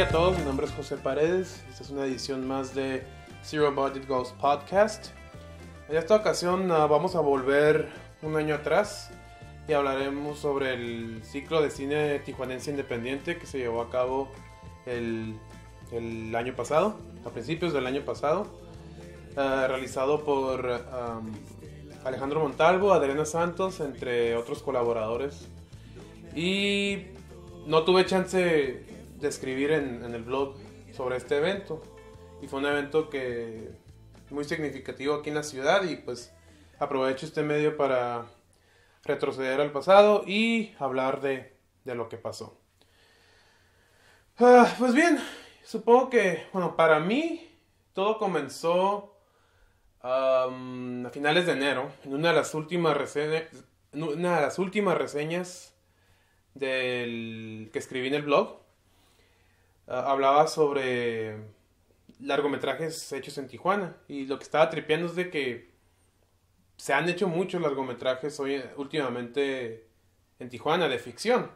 Hola a todos, mi nombre es José Paredes. Esta es una edición más de Zero Budget Goals Podcast. En esta ocasión ah, vamos a volver un año atrás y hablaremos sobre el ciclo de cine tijuanense independiente que se llevó a cabo el, año pasado, a principios del año pasado, ah, realizado por Alejandro Montalvo, Adriana Santos, entre otros colaboradores. Y no tuve chance de escribir en, el blog sobre este evento. Y fue un evento que muy significativo aquí en la ciudad y pues aprovecho este medio para retroceder al pasado y hablar de, de lo que pasó. Ah, pues bien, supongo que, bueno, para mí todo comenzó a finales de enero, en una de las últimas reseñas, una de las últimas reseñas del que escribí en el blog. Ah, hablaba sobre largometrajes hechos en Tijuana. Y lo que estaba tripeando es de que se han hecho muchos largometrajes hoy, últimamente en Tijuana de ficción.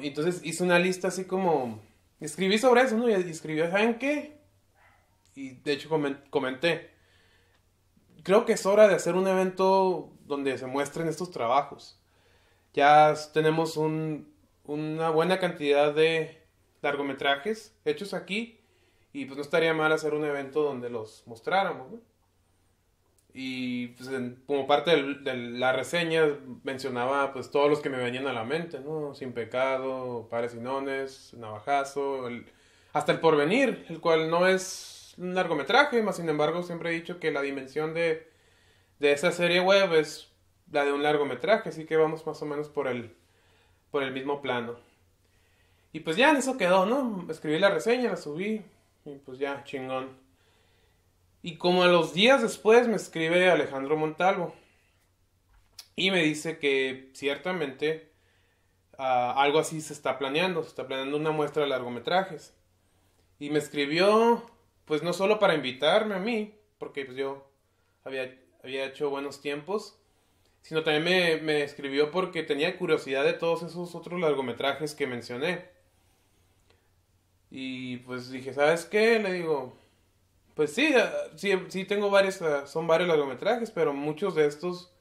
entonces hice una lista así como... Escribí sobre eso, ¿no? Y escribió, ¿saben qué? Y de hecho comenté. Creo que es hora de hacer un evento donde se muestren estos trabajos. Ya tenemos un una buena cantidad de largometrajes hechos aquí y pues no estaría mal hacer un evento donde los mostráramos, Y pues como parte de la reseña mencionaba pues todos los que me venían a la mente, ¿no? Sin pecado, pares y nones, navajazo, hasta el porvenir, el cual no es un largometraje, más sin embargo siempre he dicho que la dimensión de, de esa serie web es la de un largometraje, así que vamos más o menos por el por el mismo plano. Y pues ya en eso quedó, ¿no? Escribí la reseña, la subí y pues ya, chingón. Y como a los días después me escribe Alejandro Montalvo y me dice que ciertamente ah, algo así se está planeando, se está planeando una muestra de largometrajes. Y me escribió, pues no solo para invitarme a mí, porque pues yo había, había hecho buenos tiempos, sino también me, me escribió porque tenía curiosidad de todos esos otros largometrajes que mencioné. Y pues dije, ¿sabes qué? Le digo, pues sí, eh, sí, sí tengo varios, eh, son varios largometrajes, pero muchos de estos,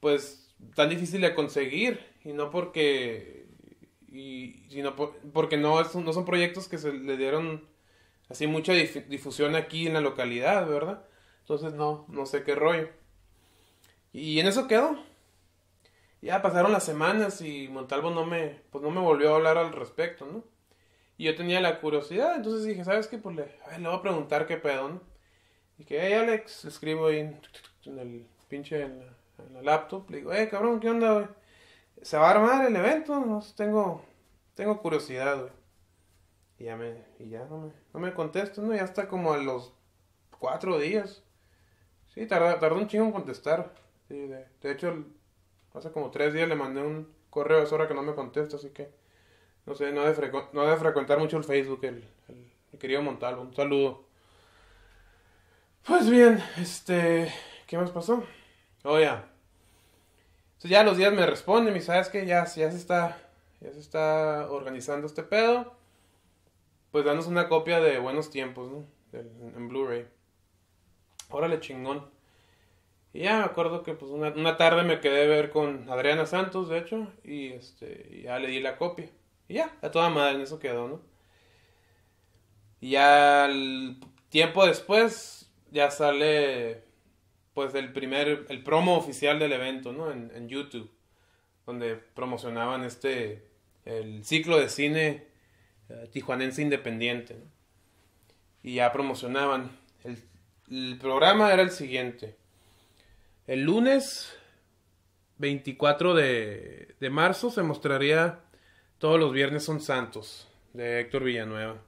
pues, tan difícil de conseguir. Y no porque, y, sino porque no, no son proyectos que se le dieron así mucha difusión aquí en la localidad, ¿verdad? Entonces no, no sé qué rollo. Y en eso quedó. Ya pasaron las semanas y Montalvo no me, pues no me volvió a hablar al respecto, ¿no? Y yo tenía la curiosidad, entonces dije, ¿sabes qué? Pues le, le voy a preguntar qué pedo, Y que, hey Alex, escribo ahí en, el pinche, en la, laptop, le digo, hey eh, cabrón, ¿qué onda, güey? ¿Se va a armar el evento? No tengo, tengo curiosidad, güey. Y ya, me, y ya no me, no me contesto, ¿no? Ya está como a los cuatro días. Sí, tardó, tardó un chingo en contestar de, hecho, hace como tres días le mandé un correo a esa hora que no me contesta, así que no sé, no debe, no de frecuentar mucho el Facebook, el, querido Montalvo. Un saludo. Pues bien, este, ¿qué más pasó? Oh, ya. ya los días me responden y sabes que ya, ya se está, ya se está organizando este pedo. Pues danos una copia de Buenos Tiempos, ¿no? en Blu-ray. Órale, chingón. Y ya me acuerdo que pues una, tarde me quedé a ver con Adriana Santos, de hecho, y este, ya le di la copia. Y ya, a toda madre en eso quedó, ¿no? Y ya tiempo después ya sale pues el primer, el promo oficial del evento, ¿no? En, YouTube, donde promocionaban este, el ciclo de cine eh, tijuanense independiente, Y ya promocionaban. el programa era el siguiente. El lunes 24 de, marzo se mostraría Todos los viernes son santos de Héctor Villanueva.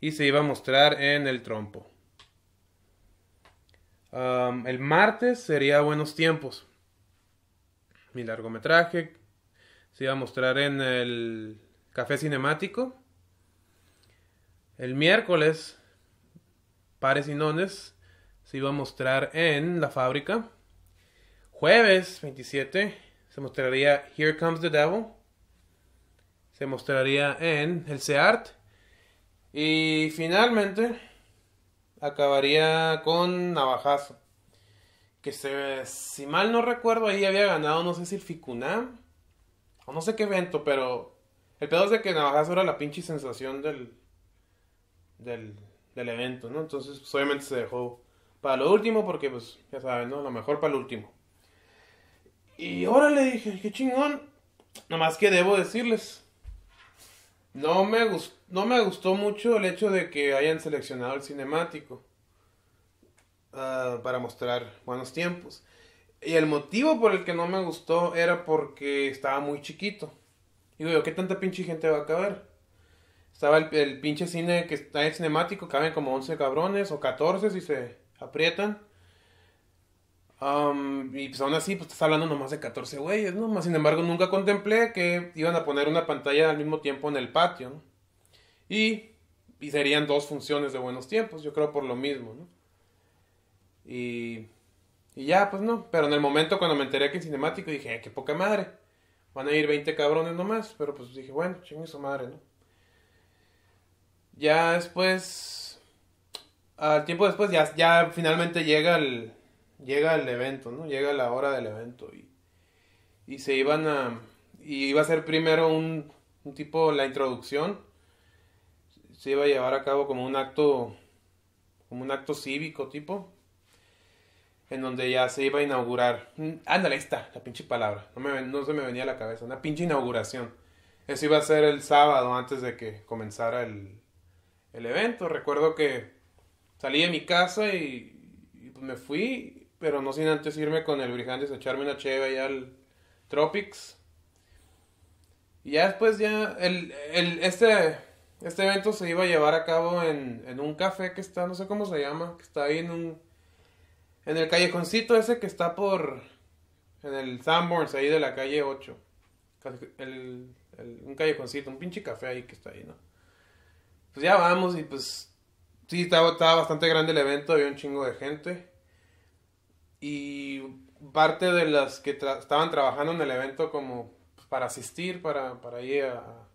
Y se iba a mostrar en El Trompo. el martes sería Buenos Tiempos. Mi largometraje se iba a mostrar en el Café Cinemático. El miércoles, Pares y Nones se iba a mostrar en la fábrica jueves 27 se mostraría Here Comes the Devil. Se mostraría en el SEART. Y finalmente acabaría con Navajazo. Que si mal no recuerdo, ahí había ganado, no sé si el Ficunam. O no sé qué evento, pero el pedo es de que Navajazo era la pinche sensación del, del, del evento, ¿no? Entonces, pues, obviamente se dejó para lo último porque, pues, ya saben, ¿no? Lo mejor para lo último. Y le dije, qué chingón. nomás que debo decirles. No me, gustó, no me gustó mucho el hecho de que hayan seleccionado el cinemático ah, para mostrar buenos tiempos. Y el motivo por el que no me gustó era porque estaba muy chiquito. Digo yo, ¿qué tanta pinche gente va a caber? Estaba el, pinche cine que está en cinemático, caben como 11 cabrones o 14 si se aprietan y pues aún así, pues estás hablando nomás de 14 güeyes, ¿no? Más sin embargo, nunca contemplé que iban a poner una pantalla al mismo tiempo en el patio, ¿no? Y, serían dos funciones de buenos tiempos, yo creo por lo mismo, ¿no? Y, y ya, pues no. Pero en el momento cuando me enteré que en cinemático dije, ah, qué poca madre. Van a ir 20 cabrones nomás. Pero pues dije, bueno, chingue su madre, ¿no? Ya después. Al tiempo después, ya, ya finalmente llega el, llega el evento, ¿no? Llega la hora del evento y, y se iban a... Y iba a ser primero un, tipo, la introducción, se iba a llevar a cabo como un acto, como un acto cívico tipo, en donde ya se iba a inaugurar. Mm, ándale, está, la pinche palabra. No, me, no se me venía a la cabeza. Una pinche inauguración. Eso iba a ser el sábado antes de que comenzara el, evento. Recuerdo que salí de mi casa y, pues me fui pero no sin antes irme con el Brijandes a echarme una cheve allá al Tropics. Y ya después ya, el, el, este, este evento se iba a llevar a cabo en, en, un café que está, no sé cómo se llama, que está ahí en un, en el callejoncito ese que está por, en el Sanborns, ahí de la calle 8. un callejoncito, un pinche café ahí que está ahí, ¿no? Pues ya vamos y pues, sí, estaba, estaba bastante grande el evento, había un chingo de gente y parte de las que estaban trabajando en el evento como pues, para asistir, para, para ir a,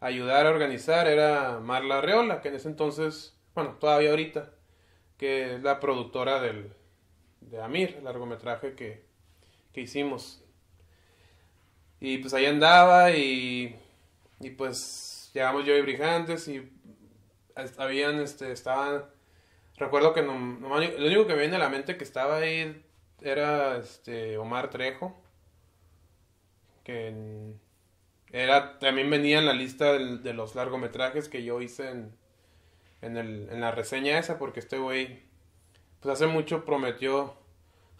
ayudar a organizar, era Marla Arreola, que en ese entonces, bueno, todavía ahorita, que es la productora del, de Amir, el largometraje que, que hicimos. Y pues ahí andaba y, y pues llegamos yo y Brijantes y habían, este, estaban Recuerdo que lo único que me viene a la mente que estaba ahí era este Omar Trejo. Que era, también venía en la lista de los largometrajes que yo hice en, en, el, en la reseña esa, porque este güey, pues hace mucho prometió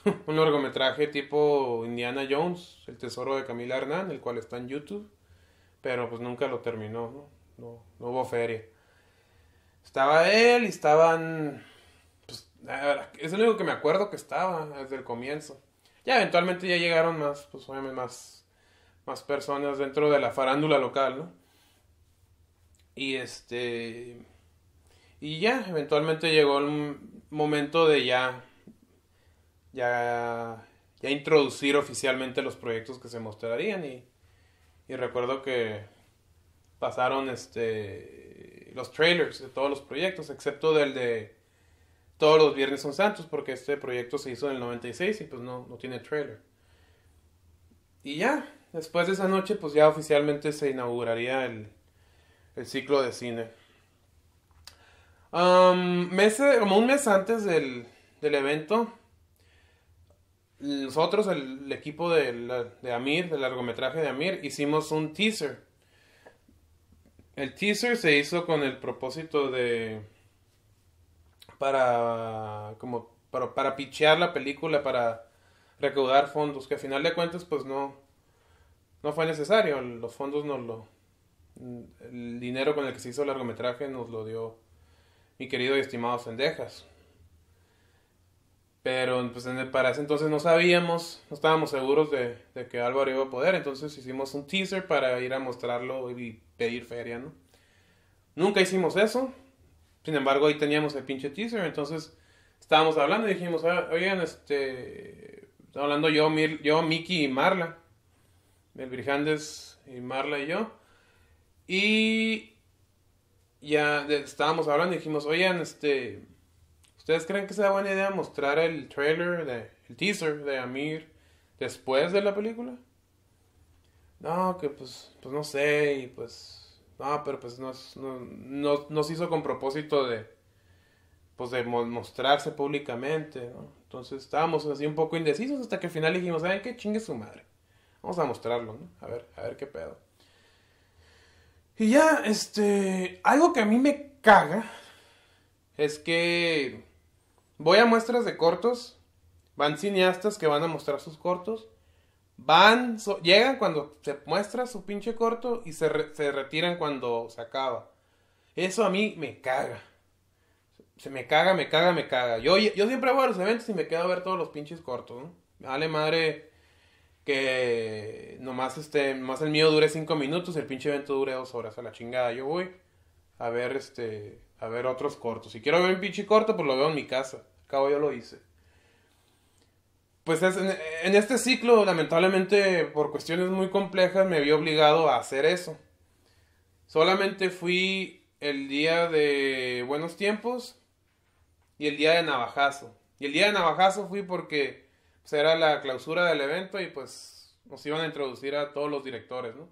un largometraje tipo Indiana Jones, El Tesoro de Camila Hernán, el cual está en YouTube, pero pues nunca lo terminó, No, no hubo feria. Estaba él y estaban es el único que me acuerdo que estaba desde el comienzo. Ya eventualmente ya llegaron más, pues, más, más personas dentro de la farándula local, ¿no? Y este... Y ya, eventualmente llegó el momento de ya... Ya... Ya introducir oficialmente los proyectos que se mostrarían y... Y recuerdo que pasaron este los trailers de todos los proyectos, excepto del de todos los viernes son santos porque este proyecto se hizo en el 96 y pues no, tiene trailer. Y ya, después de esa noche pues ya oficialmente se inauguraría el, ciclo de cine. meses, como un mes antes del, del evento, nosotros, el, equipo de, de Amir, del largometraje de Amir, hicimos un teaser. El teaser se hizo con el propósito de para como para, para pichear la película, para recaudar fondos, que a final de cuentas pues no, no fue necesario, los fondos nos lo, el dinero con el que se hizo el largometraje nos lo dio mi querido y estimado Sendejas. Pero pues, para ese entonces no sabíamos, no estábamos seguros de, de, que Álvaro iba a poder, entonces hicimos un teaser para ir a mostrarlo y pedir feria, ¿no? Nunca hicimos eso, sin embargo, ahí teníamos el pinche teaser, entonces estábamos hablando y dijimos, ah, oigan, este, hablando yo, yo, Miki y Marla, el Virjandes y Marla y yo, y ya estábamos hablando y dijimos, oigan, este, ¿ustedes creen que sea buena idea mostrar el trailer, de, el teaser de Amir después de la película? No, que pues, pues no sé, y pues Ah, pero pues nos, hizo con propósito de, pues de mostrarse públicamente, Entonces estábamos así un poco indecisos hasta que al final dijimos, ¿saben qué? Chingue su madre. Vamos a mostrarlo, ¿no? A ver, a ver qué pedo. Y ya, este, algo que a mí me caga es que voy a muestras de cortos, van cineastas que van a mostrar sus cortos Van, llegan cuando se muestra su pinche corto y se, retiran cuando se acaba. Eso a mí me caga. Se me caga, me caga, me caga. Yo, yo siempre voy a los eventos y me quedo a ver todos los pinches cortos. Dale madre que nomás, este, nomás el mío dure cinco minutos, el pinche evento dure dos horas. A la chingada, yo voy a ver este a ver otros cortos. Si quiero ver un pinche corto, pues lo veo en mi casa. Acabo yo lo hice pues en, este ciclo, lamentablemente, por cuestiones muy complejas, me vi obligado a hacer eso. Solamente fui el día de Buenos Tiempos y el día de Navajazo. Y el día de Navajazo fui porque será pues, era la clausura del evento y pues nos iban a introducir a todos los directores, ¿no?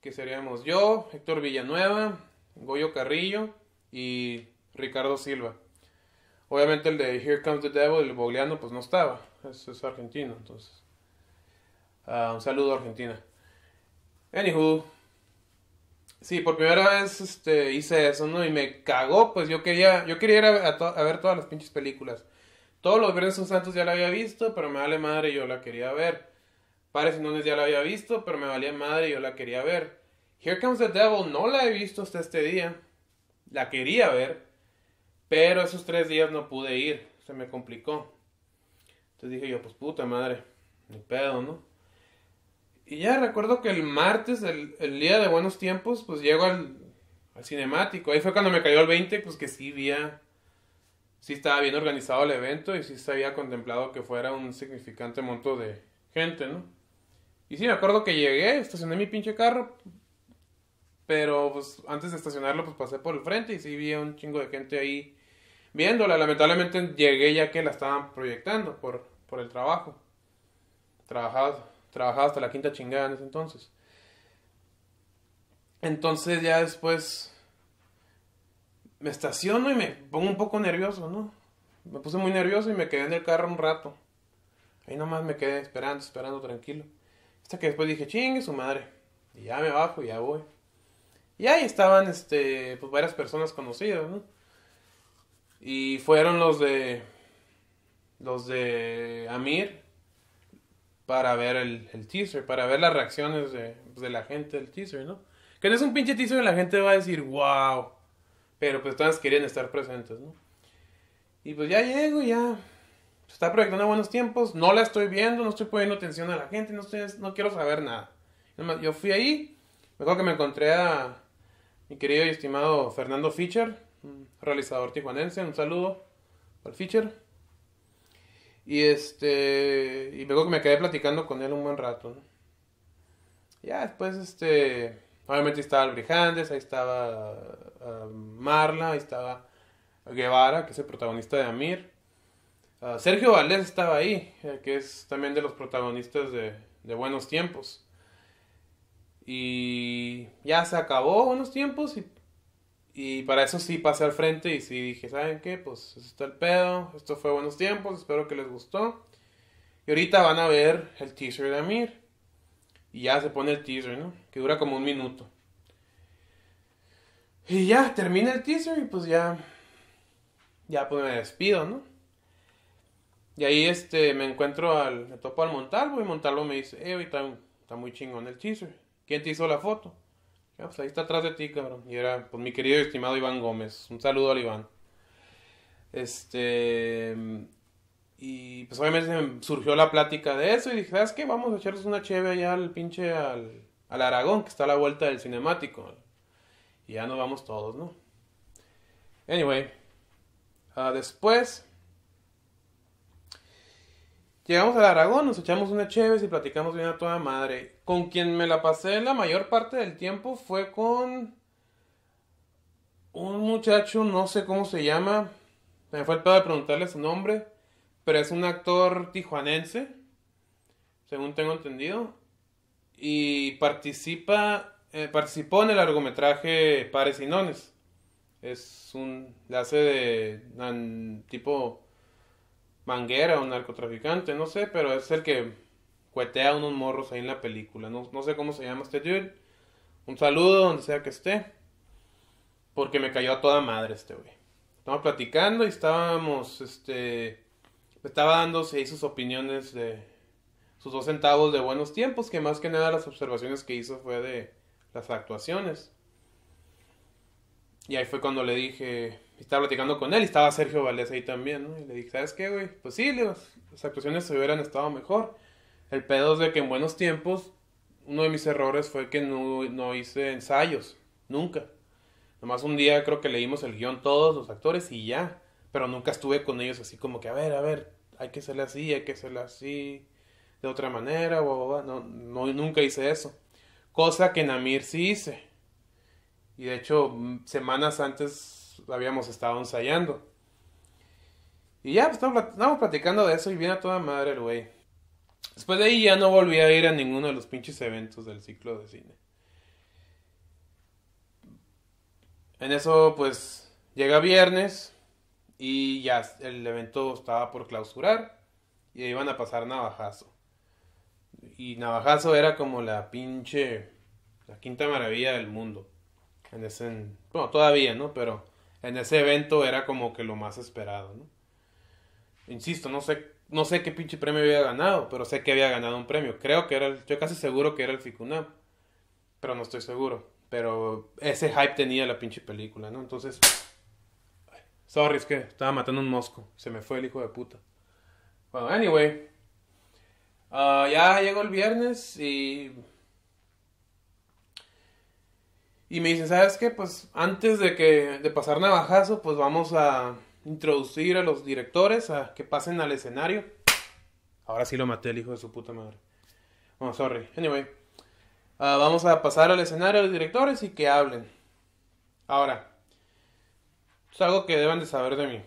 Que seríamos yo, Héctor Villanueva, Goyo Carrillo y Ricardo Silva. Obviamente el de Here Comes the Devil, el bogleano, pues no estaba. Es, es argentino, entonces. Ah, un saludo a Argentina. Anywho. Sí, por primera vez este, hice eso, ¿no? Y me cagó, pues yo quería, yo quería ir a, ver todas las pinches películas. Todos los Viernes Santos ya la había visto, pero me vale madre, yo la quería ver. Pares Nones ya la había visto, pero me valía madre, yo la quería ver. Here Comes the Devil no la he visto hasta este día. La quería ver. Pero esos tres días no pude ir, se me complicó. Entonces dije yo, pues puta madre, ni pedo, ¿no? Y ya recuerdo que el martes, el, día de buenos tiempos, pues llego al, al, cinemático. Ahí fue cuando me cayó el 20, pues que sí había, sí estaba bien organizado el evento y sí se había contemplado que fuera un significante monto de gente, ¿no? Y sí, me acuerdo que llegué, estacioné mi pinche carro, pero pues antes de estacionarlo, pues pasé por el frente y sí vi a un chingo de gente ahí viéndola. Lamentablemente llegué ya que la estaban proyectando por, por el trabajo. Trabajaba, trabajaba hasta la quinta chingada en ese entonces. Entonces ya después me estaciono y me pongo un poco nervioso, ¿no? Me puse muy nervioso y me quedé en el carro un rato. Ahí nomás me quedé esperando, esperando tranquilo. Hasta que después dije, chingue su madre. Y ya me bajo y ya voy. Y ahí estaban, este, pues, varias personas conocidas, ¿no? Y fueron los de, los de Amir para ver el, teaser, para ver las reacciones de, pues, de la gente del teaser, ¿no? Que no es un pinche teaser y la gente va a decir, wow. Pero pues todas querían estar presentes, ¿no? Y pues ya llego, ya. Se Está proyectando buenos tiempos. No la estoy viendo, no estoy poniendo atención a la gente, no, no quiero saber nada. Yo fui ahí, me acuerdo que me encontré a, mi querido y estimado Fernando Fischer, realizador tijuanense, un saludo al Fischer. Y este, y luego que me quedé platicando con él un buen rato, Ya después, este, obviamente estaba Brijandes, ahí estaba ah, Marla, ahí estaba Guevara, que es el protagonista de Amir. Ah, Sergio Valdés estaba ahí, eh, que es también de los protagonistas de Buenos Tiempos. Y ya se acabó unos tiempos y, y para eso sí pasé al frente y sí dije, ¿saben qué? Pues esto está el pedo, esto fue buenos tiempos, espero que les gustó. Y ahorita van a ver el teaser de Amir. Y ya se pone el teaser, ¿no? Que dura como un minuto. Y ya, termina el teaser y pues ya. Ya pues me despido, ¿no? Y ahí este me encuentro al. me topo al Montalvo y Montalvo me dice, eh, ahorita está muy chingón el teaser. ¿Quién te hizo la foto? Ah, pues ahí está atrás de ti, cabrón. Y era, pues mi querido y estimado Iván Gómez. Un saludo al Iván. Este. Y pues obviamente surgió la plática de eso y dije, ¿sabes qué? Vamos a echarnos una cheve allá al pinche al, al Aragón, que está a la vuelta del cinemático. Y ya nos vamos todos, ¿no? Anyway, ah, después llegamos al Aragón, nos echamos una cheve... y platicamos bien a toda madre con quien me la pasé la mayor parte del tiempo fue con un muchacho, no sé cómo se llama, me fue el pedo de preguntarle su nombre, pero es un actor tijuanense, según tengo entendido, y participa, eh, participó en el largometraje Pares y Nones. Es un, hace de tipo manguera o narcotraficante, no sé, pero es el que cuetea a unos morros ahí en la película. No, sé cómo se llama este dude. Un saludo donde sea que esté. Porque me cayó a toda madre este güey. Estábamos platicando y estábamos, este, me estaba dando ahí sus opiniones de sus dos centavos de buenos tiempos, que más que nada las observaciones que hizo fue de las actuaciones. Y ahí fue cuando le dije, estaba platicando con él y estaba Sergio Valdés ahí también, ¿no? Y le dije, ¿sabes qué, güey? Pues sí, las actuaciones se hubieran estado mejor. El pedo es de que en buenos tiempos, uno de mis errores fue que no, hice ensayos, nunca. Nomás un día creo que leímos el guión todos los actores y ya. Pero nunca estuve con ellos así como que, a ver, a ver, hay que hacerle así, hay que hacerle así, de otra manera, o no, no, nunca hice eso. Cosa que Namir sí hice. Y de hecho, mm, semanas antes habíamos estado ensayando. Y ya, pues, estábamos platicando de eso y viene a toda madre el güey. Después de ahí ya no volví a ir a ninguno de los pinches eventos del ciclo de cine. En eso, pues, llega viernes y ya el evento estaba por clausurar y iban a pasar navajazo. Y navajazo era como la pinche, la quinta maravilla del mundo. En ese, bueno, todavía, ¿no? Pero en ese evento era como que lo más esperado, ¿no? Insisto, no sé no sé qué pinche premio había ganado, pero sé que había ganado un premio. Creo que era yo casi seguro que era el Ficunam, pero no estoy seguro. Pero ese hype tenía la pinche película, ¿no? Entonces, sorry, es que estaba matando un mosco. Se me fue el hijo de puta. Bueno, anyway, ah, ya llegó el viernes y. Y me dicen, ¿sabes qué? Pues antes de que de pasar navajazo, pues vamos a introducir a los directores a que pasen al escenario. Ahora sí lo maté el hijo de su puta madre. Oh, sorry. Anyway. Ah, vamos a pasar al escenario a los directores y que hablen. Ahora. Es algo que deben de saber de mí.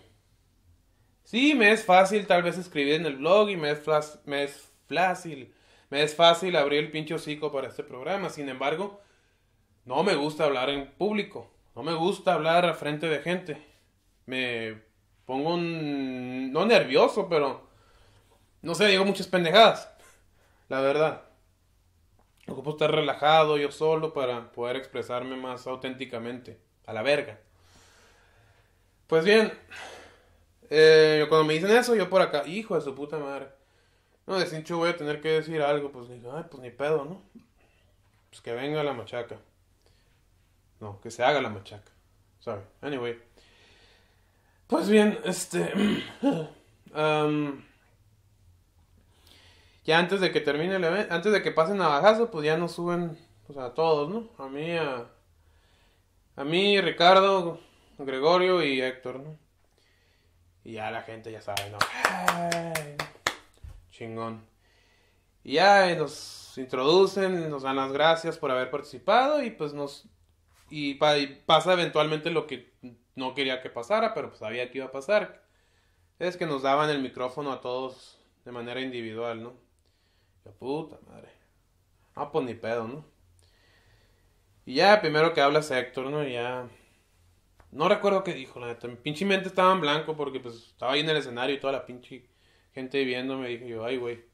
Sí, me es fácil tal vez escribir en el blog y me es, me es fácil. Me es fácil abrir el pinche hocico para este programa. Sin embargo, no me gusta hablar en público. No me gusta hablar a frente de gente. Me pongo un... no nervioso, pero no sé, digo muchas pendejadas, la verdad. Ocupo estar relajado yo solo para poder expresarme más auténticamente, a la verga. Pues bien, eh, cuando me dicen eso, yo por acá, hijo de su puta madre. No, de cincho voy a tener que decir algo, pues ni pues ni pedo, ¿no? Pues que venga la machaca. No, que se haga la machaca. Sorry. Anyway. Pues bien, este... ya antes de que termine el evento, antes de que pasen a bajazo, pues ya nos suben, a todos, ¿no? A mí, a, a mí, Ricardo, Gregorio y Héctor, ¿no? Y ya la gente ya sabe, ¿no? chingón. Y ya eh, nos introducen, nos dan las gracias por haber participado y pues nos... y pasa eventualmente lo que no quería que pasara, pero pues sabía que iba a pasar. Es que nos daban el micrófono a todos de manera individual, ¿no? La puta madre. Ah, pues ni pedo, ¿no? Y ya primero que habla Héctor, ¿no? ya. No recuerdo qué dijo, la neta. Mi pinche mente estaba en blanco porque pues estaba ahí en el escenario y toda la pinche gente viéndome. Dije yo, ay, güey.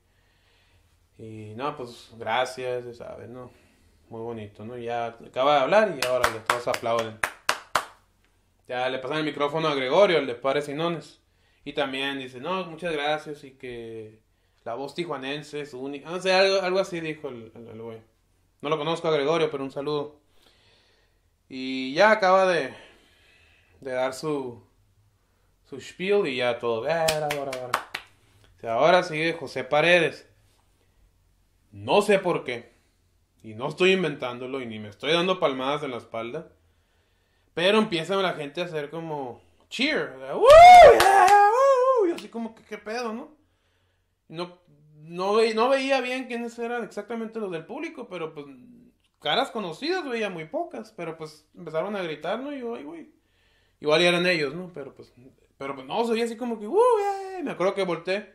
Y no, pues gracias, ¿sabes? ¿No? Muy bonito, ¿no? Ya acaba de hablar y ahora todos aplauden. Ya le pasan el micrófono a Gregorio, el de Pares Sinones. Y también dice, no, muchas gracias y que la voz tijuanense es única. No ah, sé, algo, algo así dijo el, güey. No lo conozco a Gregorio, pero un saludo. Y ya acaba de, dar su, su spiel y ya todo. Ahora, ahora, ahora sigue José Paredes. No sé por qué. Y no estoy inventándolo y ni me estoy dando palmadas en la espalda. Pero empieza la gente a hacer como cheer. Y así como que qué pedo, ¿no? No, no, veía bien quiénes eran exactamente los del público, pero pues caras conocidas veía muy pocas. Pero pues empezaron a gritar, ¿no? Y yo, ay, güey. Igual eran ellos, ¿no? Pero pues, pero pues no, se así como que, Me acuerdo que volteé.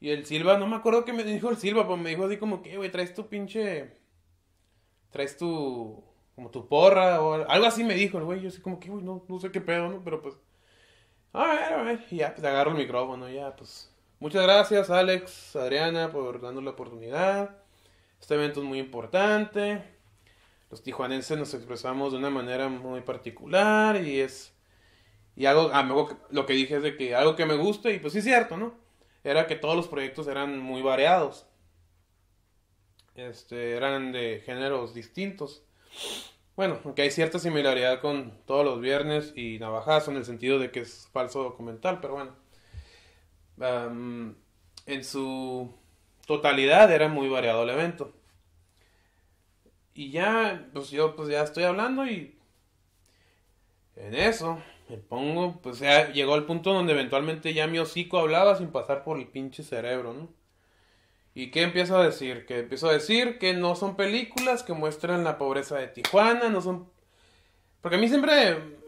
Y el Silva, no me acuerdo que me dijo el Silva, pues me dijo así como que, güey, traes tu pinche. Traes tu como tu porra o algo así me dijo el güey. Yo así como que, güey, no, no sé qué pedo, ¿no? Pero pues, a ver, a ver. Y ya, pues agarro el micrófono, ya, pues. Muchas gracias, Alex, Adriana, por darnos la oportunidad. Este evento es muy importante. Los tijuanenses nos expresamos de una manera muy particular y es... Y algo, ah, lo que dije es de que algo que me gusta y pues sí es cierto, ¿no? Era que todos los proyectos eran muy variados. Este, eran de géneros distintos. Bueno, aunque hay cierta similaridad con todos los viernes y navajazo en el sentido de que es falso documental, pero bueno. en su totalidad era muy variado el evento. Y ya, pues yo pues ya estoy hablando y en eso me pongo, pues ya llegó al punto donde eventualmente ya mi hocico hablaba sin pasar por el pinche cerebro, ¿no? ¿Y qué empiezo a decir? Que empiezo a decir que no son películas que muestran la pobreza de Tijuana, no son... Porque a mí siempre...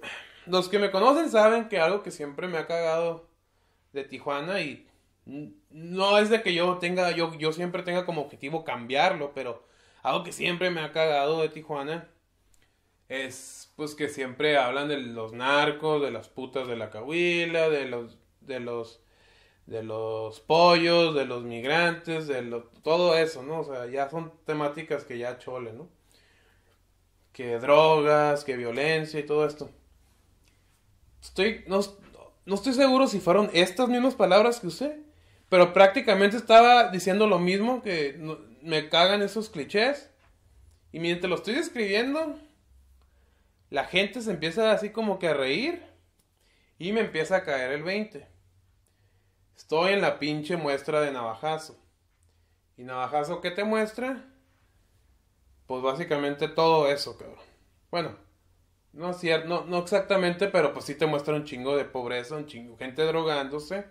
Los que me conocen saben que algo que siempre me ha cagado de Tijuana y no es de que yo tenga, yo, yo siempre tenga como objetivo cambiarlo, pero algo que siempre me ha cagado de Tijuana es pues que siempre hablan de los narcos, de las putas de la cahuila, de los, de los de los pollos, de los migrantes, de todo eso, ¿no? O sea, ya son temáticas que ya chole, ¿no? Que drogas, que violencia y todo esto. Estoy, no, estoy seguro si fueron estas mismas palabras que usé, pero prácticamente estaba diciendo lo mismo, que me cagan esos clichés. Y mientras lo estoy escribiendo, la gente se empieza así como que a reír y me empieza a caer el 20. Estoy en la pinche muestra de navajazo. ¿Y navajazo qué te muestra? Pues básicamente todo eso, cabrón. Bueno, no es cierto, no, exactamente, pero pues sí te muestra un chingo de pobreza, un chingo gente drogándose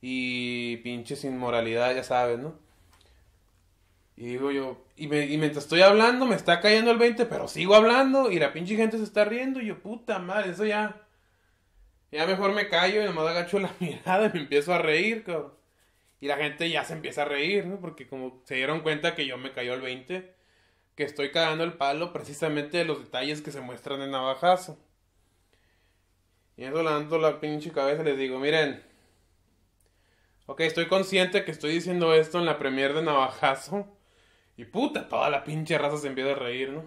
y pinche sin moralidad, ya sabes, ¿no? Y digo yo, y, y mientras estoy hablando me está cayendo el 20, pero sigo hablando y la pinche gente se está riendo y yo, puta madre, eso ya ya mejor me callo y nomás agacho la mirada y me empiezo a reír, cabrón. Y la gente ya se empieza a reír, ¿no? Porque como se dieron cuenta que yo me cayó el 20, que estoy cagando el palo precisamente de los detalles que se muestran en Navajazo. Y eso dando la pinche cabeza les digo, miren. Ok, estoy consciente que estoy diciendo esto en la premier de Navajazo. Y puta, toda la pinche raza se empieza a reír, ¿no?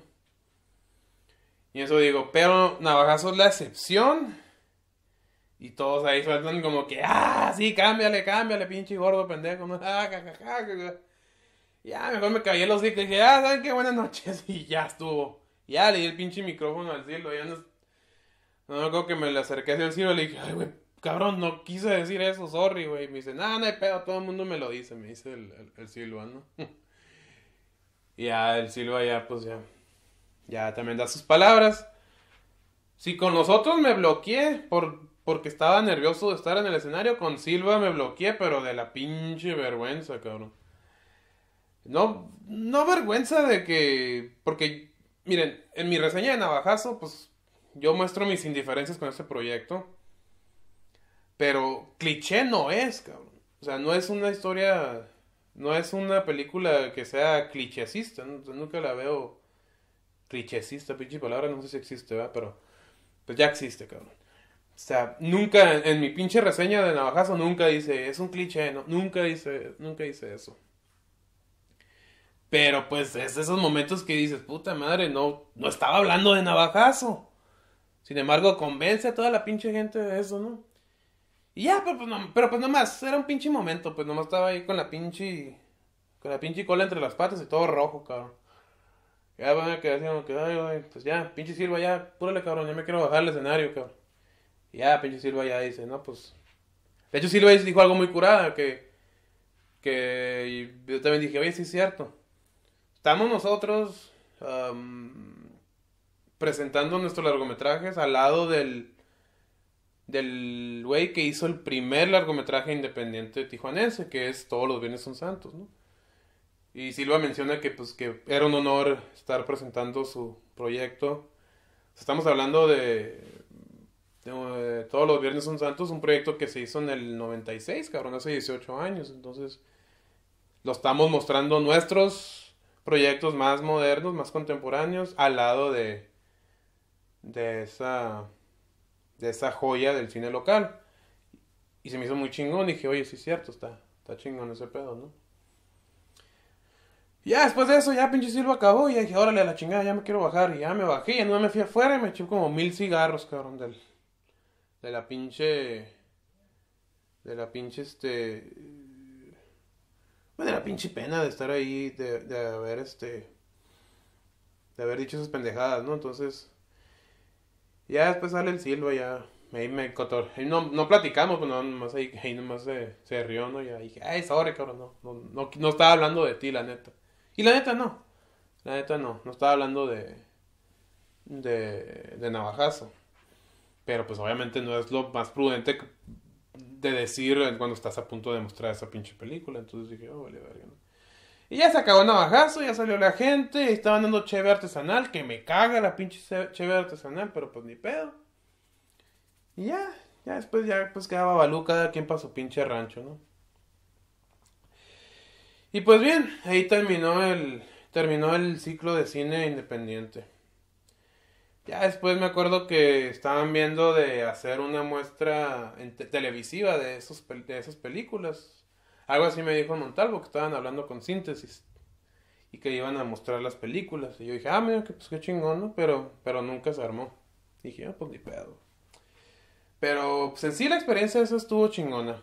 Y eso digo, pero Navajazo es la excepción y todos ahí sueltan como que, ah, sí, cámbiale, cámbiale, pinche gordo pendejo. Ah, ja, ya, mejor me caí en los hijos y dije, ah, ¿saben qué? Buenas noches. Y ya estuvo. Ya le di el pinche micrófono al cielo. Ya no, no me acuerdo que me le acerqué hacia el cielo y le dije, ay, güey, cabrón, no quise decir eso, sorry, güey. Me dice, nada, no hay pedo, todo el mundo me lo dice, me dice el, el, silvano. y ya, el silva ya, pues ya, ya también da sus palabras. Si con nosotros me bloqueé por porque estaba nervioso de estar en el escenario. Con Silva me bloqueé, pero de la pinche vergüenza, cabrón. No, no vergüenza de que. Porque, miren, en mi reseña de Navajazo, pues yo muestro mis indiferencias con este proyecto. Pero cliché no es, cabrón. O sea, no es una historia. No es una película que sea clichésista. Nunca la veo clichésista, pinche palabra, no sé si existe, ¿verdad? Pero. Pues ya existe, cabrón. O sea, nunca en, mi pinche reseña de Navajazo nunca dice, es un cliché, no, nunca dice, nunca dice eso. Pero pues es esos momentos que dices, puta madre, no, no estaba hablando de Navajazo. Sin embargo, convence a toda la pinche gente de eso, ¿no? Y ya, pero pues, no, pues, nomás, era un pinche momento, pues nomás estaba ahí con la pinche. con la pinche cola entre las patas y todo rojo, cabrón. Ya van pues, a que, ay, pues ya, pinche Silva, ya, púrale, cabrón, ya me quiero bajar el escenario, cabrón. Y ya pinche Silva ya dice, no, pues... De hecho Silva dijo algo muy curada, que... Que yo también dije, oye, sí es cierto. Estamos nosotros presentando nuestros largometrajes al lado del... Del güey que hizo el primer largometraje independiente tijuanense, que es Todos los bienes son santos, ¿no? Y Silva menciona que, pues, que era un honor estar presentando su proyecto. Estamos hablando de eh, todos los viernes son santos, un proyecto que se hizo en el 96, cabrón, hace 18 años. Entonces, lo estamos mostrando nuestros proyectos más modernos, más contemporáneos, al lado de, de, esa, de esa joya del cine local. Y se me hizo muy chingón. Dije, oye, sí es cierto, está, está chingón ese pedo, ¿no? ya después de eso, ya pinche Silva acabó. Y ya dije, órale, a la chingada, ya me quiero bajar. Y ya me bajé, ya no me fui afuera y me eché como mil cigarros, cabrón, del, de la pinche de la pinche este de la pinche pena de estar ahí de, de haber este de haber dicho esas pendejadas no entonces ya después sale el Silva ya ahí me cotor no, no platicamos pues no, nomás ahí, ahí nomás se, se, rió no ya dije ay sorry cabrón no no no estaba hablando de ti la neta y la neta no la neta no no estaba hablando de de de navajazo pero pues obviamente no es lo más prudente de decir cuando estás a punto de mostrar esa pinche película. Entonces dije, oh, vale, verga, Y ya se acabó navajazo, ya salió la gente, estaban dando cheve artesanal, que me caga la pinche cheve artesanal, pero pues ni pedo. Y ya, ya después ya pues quedaba Balú cada quien para su pinche rancho, ¿no? Y pues bien, ahí terminó el, terminó el ciclo de cine independiente. Ya después me acuerdo que estaban viendo de hacer una muestra televisiva de, de esas películas. Algo así me dijo Montalvo, que estaban hablando con síntesis y que iban a mostrar las películas. Y yo dije, ah, mira, que pues qué chingón, ¿no? Pero, pero nunca se armó. dije, ah, pues ni pedo. Pero pues en sí la experiencia esa estuvo chingona.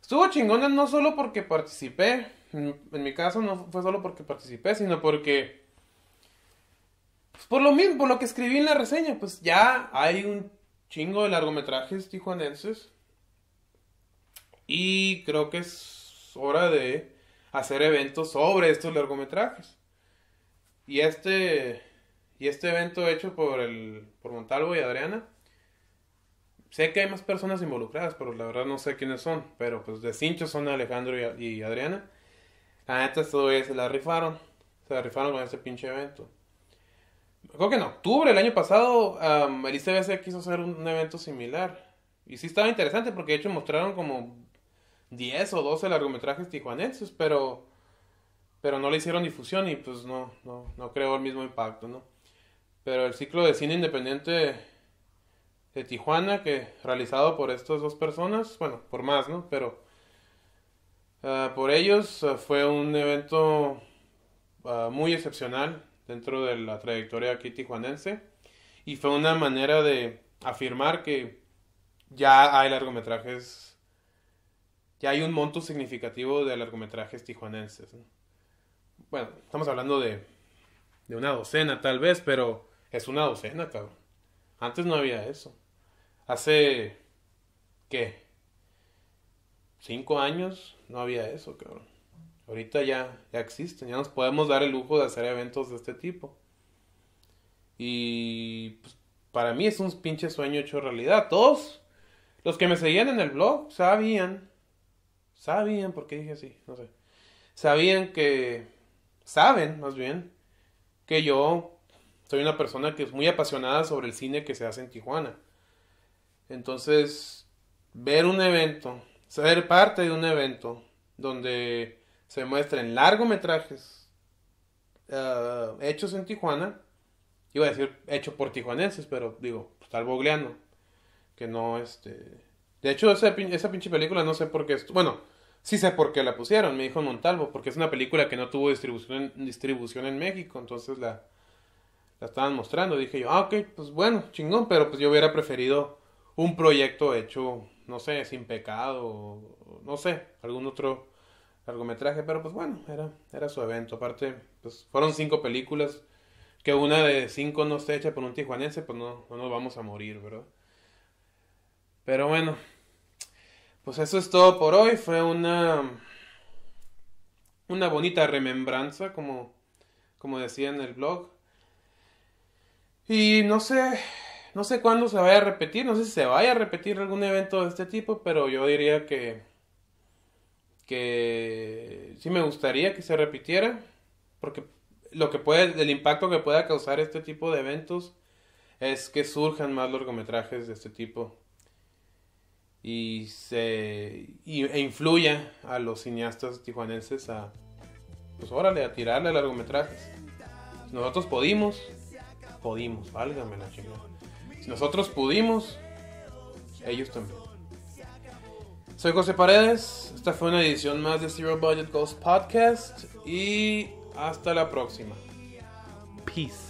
Estuvo chingona no solo porque participé, en mi caso no fue solo porque participé, sino porque por lo mismo, por lo que escribí en la reseña, pues ya hay un chingo de largometrajes tijuanenses. Y creo que es hora de hacer eventos sobre estos largometrajes. Y este, y este evento hecho por, el, por Montalvo y Adriana. Sé que hay más personas involucradas, pero la verdad no sé quiénes son. Pero pues de cincho son Alejandro y, Adriana. La todavía se la rifaron. Se la rifaron con este pinche evento creo que en octubre el año pasado, um, el ICBC quiso hacer un, evento similar. Y sí estaba interesante porque de hecho mostraron como 10 o 12 largometrajes tijuanenses, pero, pero no le hicieron difusión y pues no, no, no creó el mismo impacto, ¿no? Pero el ciclo de cine independiente de Tijuana, que realizado por estas dos personas, bueno, por más, ¿no? Pero ah, por ellos ah, fue un evento ah, muy excepcional dentro de la trayectoria aquí tijuanense. Y fue una manera de afirmar que ya hay largometrajes, ya hay un monto significativo de largometrajes tijuanenses. Bueno, estamos hablando de, de una docena tal vez, pero es una docena, cabrón. Antes no había eso. Hace, ¿qué? Cinco años no había eso, cabrón. Ahorita ya, ya existen, ya nos podemos dar el lujo de hacer eventos de este tipo. Y pues, para mí es un pinche sueño hecho realidad. Todos los que me seguían en el blog sabían, sabían, porque dije así, no sé, sabían que, saben más bien, que yo soy una persona que es muy apasionada sobre el cine que se hace en Tijuana. Entonces, ver un evento, ser parte de un evento donde se muestra largometrajes eh, hechos en Tijuana. Iba a decir hecho por tijuanenses, pero digo, pues, tal bogleano. Que no, este. De hecho, esa, esa pinche película no sé por qué. Bueno, sí sé por qué la pusieron, me dijo Montalvo, porque es una película que no tuvo distribución en, distribución en México, entonces la, la estaban mostrando. Dije yo, ah, ok, pues bueno, chingón, pero pues yo hubiera preferido un proyecto hecho, no sé, sin pecado, no sé, algún otro largometraje, pero pues bueno, era, era su evento. Aparte, pues fueron cinco películas, que una de cinco no esté hecha por un tijuanense, pues no, no nos vamos a morir, ¿verdad? Pero bueno, pues eso es todo por hoy. Fue una, una bonita remembranza, como, como decía en el blog. Y no sé, no sé cuándo se vaya a repetir, no sé si se vaya a repetir algún evento de este tipo, pero yo diría que que sí me gustaría que se repitiera, porque lo que puede, el impacto que pueda causar este tipo de eventos es que surjan más largometrajes de este tipo y se y, e influya a los cineastas tijuanenses a pues órale a tirarle largometrajes. nosotros pudimos, pudimos, válgame la Si nosotros pudimos, ellos también. Soy José Paredes, esta fue una edición más de Zero Budget Goals Podcast y hasta la próxima. Peace.